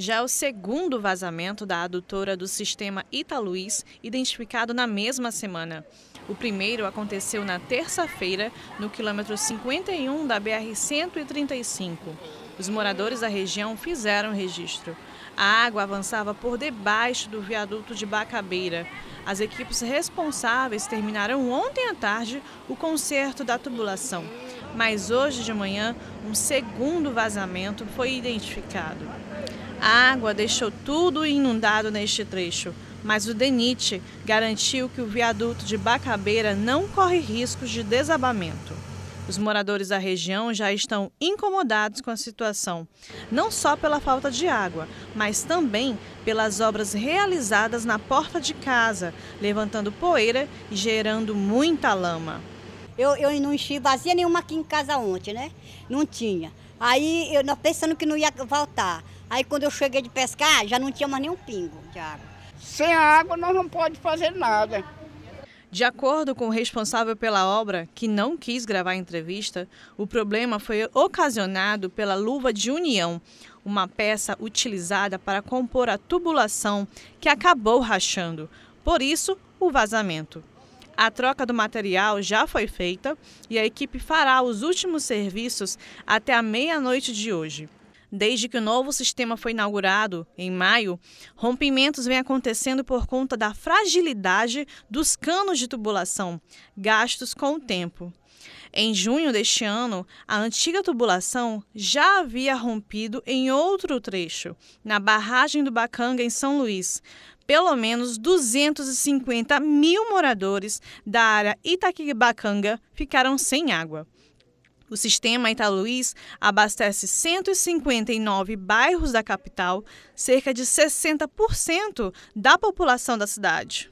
Já é o segundo vazamento da adutora do sistema Italuiz, identificado na mesma semana. O primeiro aconteceu na terça-feira, no quilômetro 51 da BR-135. Os moradores da região fizeram registro. A água avançava por debaixo do viaduto de Bacabeira. As equipes responsáveis terminaram ontem à tarde o conserto da tubulação. Mas hoje de manhã, um segundo vazamento foi identificado. A água deixou tudo inundado neste trecho, mas o DENIT garantiu que o viaduto de Bacabeira não corre riscos de desabamento. Os moradores da região já estão incomodados com a situação, não só pela falta de água, mas também pelas obras realizadas na porta de casa, levantando poeira e gerando muita lama. Eu, eu não enchi vazia nenhuma aqui em casa ontem, né? Não tinha. Aí eu pensando que não ia voltar. Aí quando eu cheguei de pescar, já não tinha mais nenhum pingo de água. Sem água nós não pode fazer nada. De acordo com o responsável pela obra, que não quis gravar a entrevista, o problema foi ocasionado pela luva de união, uma peça utilizada para compor a tubulação que acabou rachando. Por isso, o vazamento. A troca do material já foi feita e a equipe fará os últimos serviços até a meia-noite de hoje. Desde que o novo sistema foi inaugurado, em maio, rompimentos vêm acontecendo por conta da fragilidade dos canos de tubulação, gastos com o tempo. Em junho deste ano, a antiga tubulação já havia rompido em outro trecho, na barragem do Bacanga, em São Luís, pelo menos 250 mil moradores da área Itaquibacanga ficaram sem água. O sistema Italuís abastece 159 bairros da capital, cerca de 60% da população da cidade.